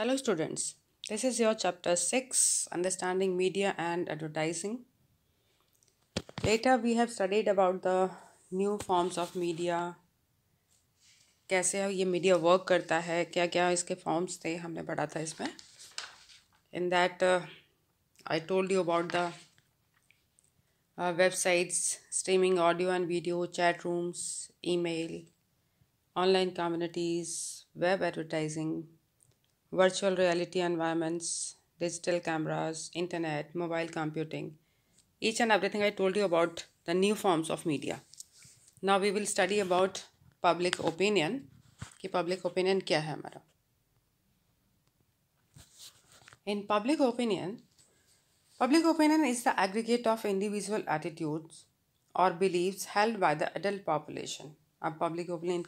Hello students, this is your chapter 6 understanding media and advertising. Later we have studied about the new forms of media. कैसे ये media work करता है क्या क्या इसके forms थे हमने पढ़ा था इसमें in that I told you about the websites streaming audio and video chat rooms email online communities web advertising virtual reality environments, digital cameras, internet, mobile computing, each and everything I told you about the new forms of media. Now we will study about public opinion, कि public opinion In public opinion, public opinion is the aggregate of individual attitudes or beliefs held by the adult population. अब public opinion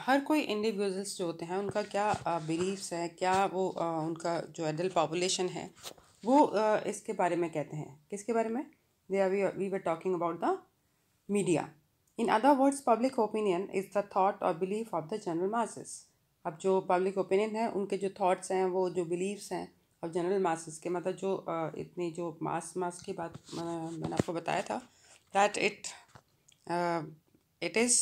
हर कोई individuals जो होते हैं उनका क्या beliefs है क्या वो आ, उनका जो एडल्ट पॉपुलेशन है वो आ, इसके बारे में कहते हैं किसके बारे में they are we we were talking about the media in other words public opinion is the thought और belief of the general masses अब जो पब्लिक ओपिनियन है उनके जो थाट्स हैं वो जो बिलीव्स हैं और जनरल मासेस के मतलब जो आ, जो मास मास की बात मैंने आपको बताया था that it it is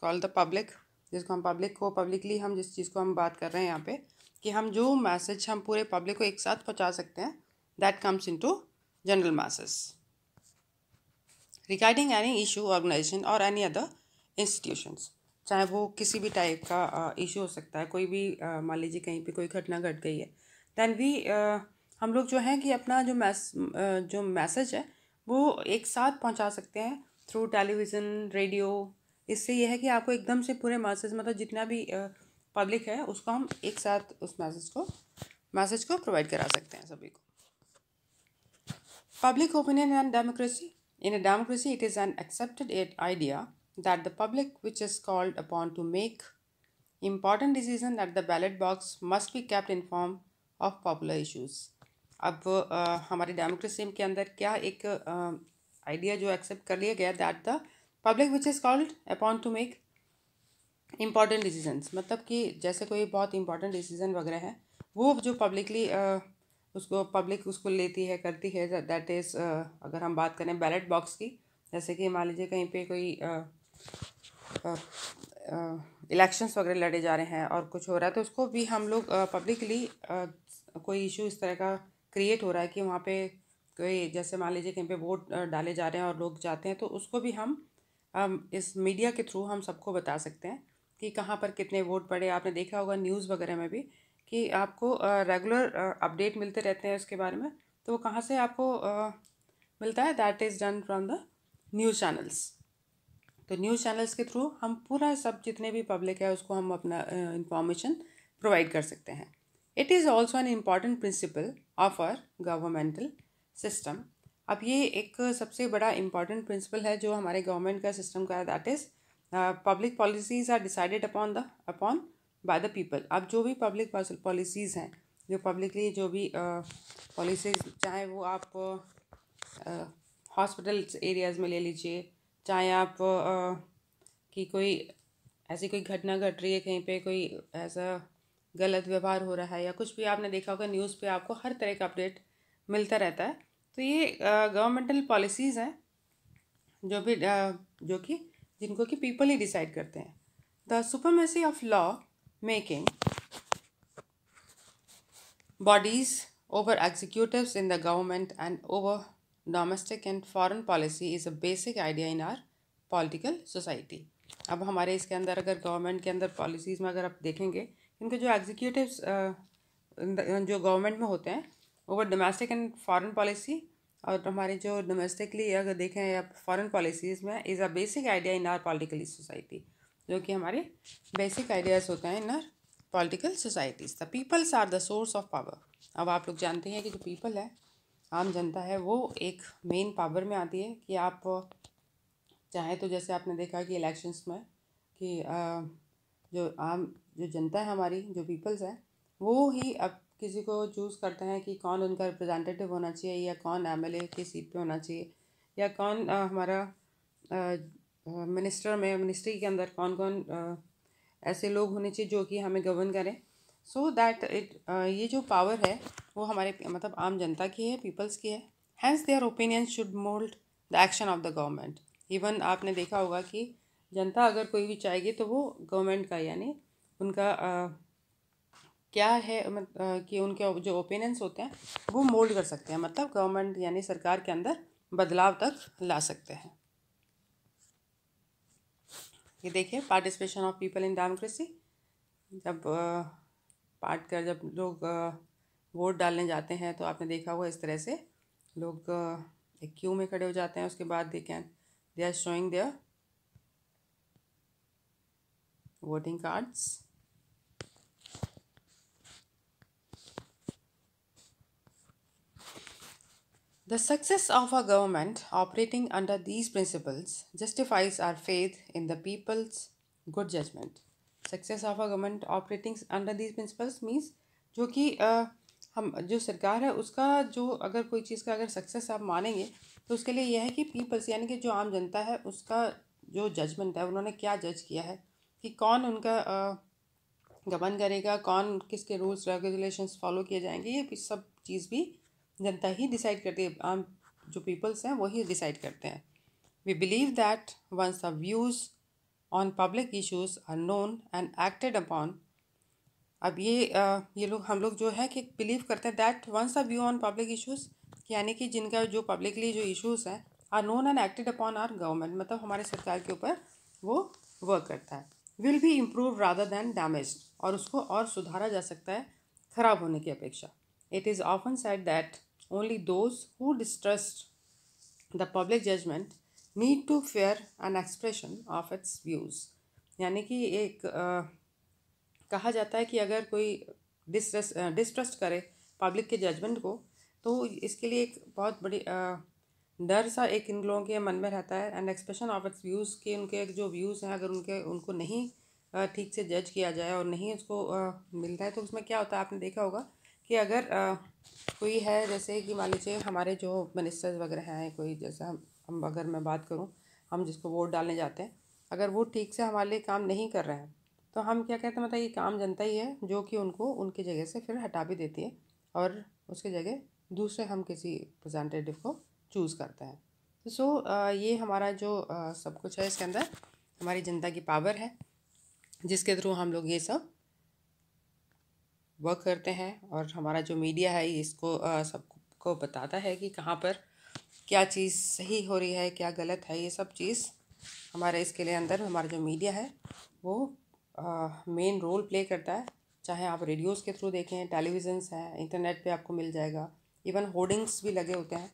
call the public जिसको हम पब्लिक को पब्लिकली हम जिस चीज़ को हम बात कर रहे हैं यहाँ पे कि हम जो मैसेज हम पूरे पब्लिक को एक साथ पहुँचा सकते हैं that comes into general message regarding any issue organization और एनी अदर इंस्टीट्यूशंस चाहे वो किसी भी टाइप का इशू हो सकता है कोई भी मान लीजिए कहीं पे कोई घटना घट गई है दैन वी हम लोग जो हैं कि अपना जो मैस जो मैसेज है वो एक साथ पहुंचा सकते हैं थ्रू टेलीविज़न रेडियो इससे यह है कि आपको एकदम से पूरे मैसेज मतलब जितना भी पब्लिक है उसको हम एक साथ उस मैसेज को मैसेज को प्रोवाइड करा सकते हैं सभी को public opinion and democracy in a democracy it is an accepted idea that the public which is called upon to make important decision that the ballot box must be kept in form of popular issues अब हमारी democracy के अंदर क्या एक idea जो accept कर लिया गया that the public which is called upon to make important decision मतलब कि जैसे कोई बहुत इंपॉर्टेंट डिसीजन वगैरह है वो जो पब्लिकली उसको पब्लिक उसको लेती है करती है दैट इज़ अगर हम बात करें बैलेट बॉक्स की जैसे कि मान लीजिए कहीं पे कोई इलेक्शंस वगैरह लड़े जा रहे हैं और कुछ हो रहा है तो उसको भी हम लोग पब्लिकली कोई इशू इस तरह का क्रिएट हो रहा है कि वहाँ पे कोई जैसे मान लीजिए कहीं पे वोट डाले जा रहे हैं और लोग जाते हैं तो उसको भी हम इस मीडिया के थ्रू हम सबको बता सकते हैं कि कहाँ पर कितने वोट पड़े आपने देखा होगा न्यूज़ वगैरह में भी कि आपको रेगुलर अपडेट मिलते रहते हैं उसके बारे में तो वो कहाँ से आपको मिलता है that is done from the news channels तो न्यूज़ चैनल्स के थ्रू हम पूरा सब जितने भी पब्लिक है उसको हम अपना इंफॉर्मेशन प्रोवाइड कर सकते हैं it is also an important principle of our governmental system अब ये एक सबसे बड़ा इम्पॉर्टेंट प्रिंसिपल है जो हमारे गवर्नमेंट का सिस्टम का that is public policies are decided upon the upon by the people अब जो भी पब्लिक पॉलिसीज़ हैं जो पब्लिकली जो भी पॉलिसीज uh, चाहे वो आप हॉस्पिटल uh, एरियाज़ में ले लीजिए चाहे आप uh, की कोई ऐसी कोई घटना घट रही है कहीं पे कोई ऐसा गलत व्यवहार हो रहा है या कुछ भी आपने देखा होगा न्यूज़ पे आपको हर तरह का अपडेट मिलता रहता है तो ये गवर्नमेंटल पॉलिसीज़ हैं जो भी आ, जो कि जिनको कि पीपल ही डिसाइड करते हैं the supremacy of law making bodies over executive in the government and over domestic and foreign policy is a basic idea in our political society अब हमारे इसके अंदर अगर गवर्नमेंट के अंदर पॉलिसीज़ में अगर आप देखेंगे इनके जो एग्जीक्यूटिव जो गवर्नमेंट में होते हैं over domestic and foreign policy और हमारे जो डोमेस्टिकली अगर देखें या फॉरेन पॉलिसीज़ में is a basic idea in our political society जो कि हमारे बेसिक आइडियाज़ होते हैं in our political societies the peoples are the source of power अब आप लोग जानते हैं कि जो पीपल है आम जनता है वो एक मेन पावर में आती है कि आप चाहें तो जैसे आपने देखा कि इलेक्शंस में कि आ, जो आम जो जनता है हमारी जो पीपल्स है वो ही अब किसी को चूज़ करते हैं कि कौन उनका रिप्रेजेंटेटिव होना चाहिए या कौन एम एल ए की सीट पर होना चाहिए या कौन आ, हमारा मिनिस्टर में मिनिस्ट्री के अंदर कौन कौन आ, ऐसे लोग होने चाहिए जो कि हमें गवर्न करें सो दैट इट ये जो पावर है वो हमारे मतलब आम जनता की है पीपल्स की है hence their opinion should mould the action of the government even आपने देखा होगा कि जनता अगर कोई भी चाहेगी तो वो गवर्नमेंट का यानी उनका क्या है कि उनके जो ओपिनियंस होते हैं वो मोल्ड कर सकते हैं मतलब गवर्नमेंट यानी सरकार के अंदर बदलाव तक ला सकते हैं ये देखिए participation of people in democracy जब पार्ट कर जब लोग वोट डालने जाते हैं तो आपने देखा होगा इस तरह से लोग एक क्यू में खड़े हो जाते हैं उसके बाद देखें they are showing their voting cards The success of a government operating under these principles justifies our faith in the people's good judgment. Success of a government operating under these principles means जो कि हम जो सरकार है उसका जो अगर कोई चीज़ का अगर सक्सेस आप मानेंगे तो उसके लिए यह है कि पीपल्स यानी कि जो आम जनता है उसका जो जजमेंट है उन्होंने क्या जज किया है कि कौन उनका गबन करेगा कौन किसके रूल्स रेगुलेशंस फॉलो किए जाएंगे ये सब चीज़ भी जनता ही डिसाइड करती है आम जो पीपल्स हैं वही डिसाइड करते हैं we believe that once the views on public issues are known and acted upon अब ये आ, ये लोग हम लोग जो है कि बिलीव करते हैं that once a view on public issues यानी कि जिनका जो पब्लिकली जो इशूज़ हैं are known and acted upon our government मतलब हमारे सरकार के ऊपर वो वर्क करता है will be improve rather than damage और उसको और सुधारा जा सकता है खराब होने की अपेक्षा it is often said that Only those who distrust the public judgment need to fear an expression of its views. यानी कि एक कहा जाता है कि अगर कोई डिस्ट्रस्ट डिस्ट्रस्ट करे पब्लिक के जजमेंट को तो इसके लिए एक बहुत बड़ी डर सा एक इन लोगों के मन में रहता है and expression of its views के उनके जो व्यूज़ हैं अगर उनके उनको नहीं ठीक से जज किया जाए और नहीं उसको मिलता है तो उसमें क्या होता है आपने देखा होगा कि अगर आ, कोई है जैसे कि मान लीजिए हमारे जो मिनिस्टर्स वगैरह हैं कोई जैसा हम हम अगर मैं बात करूं हम जिसको वोट डालने जाते हैं अगर वो ठीक से हमारे लिए काम नहीं कर रहे हैं तो हम क्या कहते हैं मतलब ये काम जनता ही है जो कि उनको उनकी जगह से फिर हटा भी देती है और उसकी जगह दूसरे हम किसी रिप्रजेंटेटिव को चूज़ करते हैं सो so, ये हमारा जो सब कुछ है इसके अंदर हमारी जनता की पावर है जिसके थ्रू हम लोग ये सब वर्क करते हैं और हमारा जो मीडिया है इसको सबको बताता है कि कहाँ पर क्या चीज़ सही हो रही है क्या गलत है ये सब चीज़ हमारे इसके लिए अंदर हमारा जो मीडिया है वो मेन रोल प्ले करता है चाहे आप रेडियोज़ के थ्रू देखें टेलीविजन्स हैं इंटरनेट पे आपको मिल जाएगा इवन होर्डिंग्स भी लगे होते हैं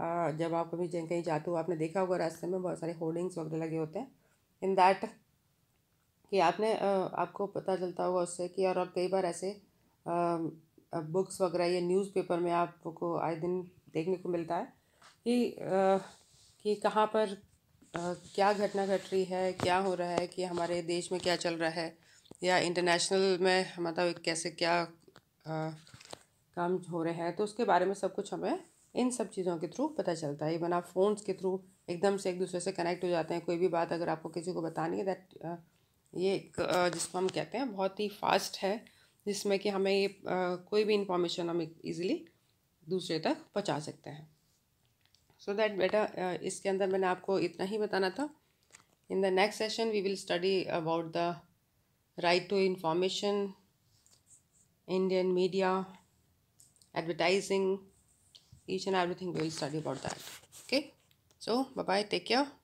आ, जब आप कभी कहीं जाते हो आपने देखा होगा रास्ते में बहुत सारे होर्डिंग्स वगैरह लगे होते हैं इन दैट कि आपने आ, आपको पता चलता होगा उससे कि और, और कई बार ऐसे बुक्स वगैरह या न्यूज़पेपर में आपको आए दिन देखने को मिलता है कि कि कहाँ पर क्या घटना घट रही है क्या हो रहा है कि हमारे देश में क्या चल रहा है या इंटरनेशनल में मतलब कैसे क्या आ, काम हो रहे हैं तो उसके बारे में सब कुछ हमें इन सब चीज़ों के थ्रू पता चलता है इवन आप फ़ोन्स के थ्रू एकदम से एक दूसरे से कनेक्ट हो जाते हैं कोई भी बात अगर आपको किसी को बतानी है दैट ये एक जिसको हम कहते हैं बहुत ही फास्ट है जिसमें कि हमें ये कोई भी इंफॉर्मेशन हम इजीली दूसरे तक पहुंचा सकते हैं सो दैट बेटा इसके अंदर मैंने आपको इतना ही बताना था in the next session we will study about the right to information Indian media advertising each and every thing we will study about that okay so bye take care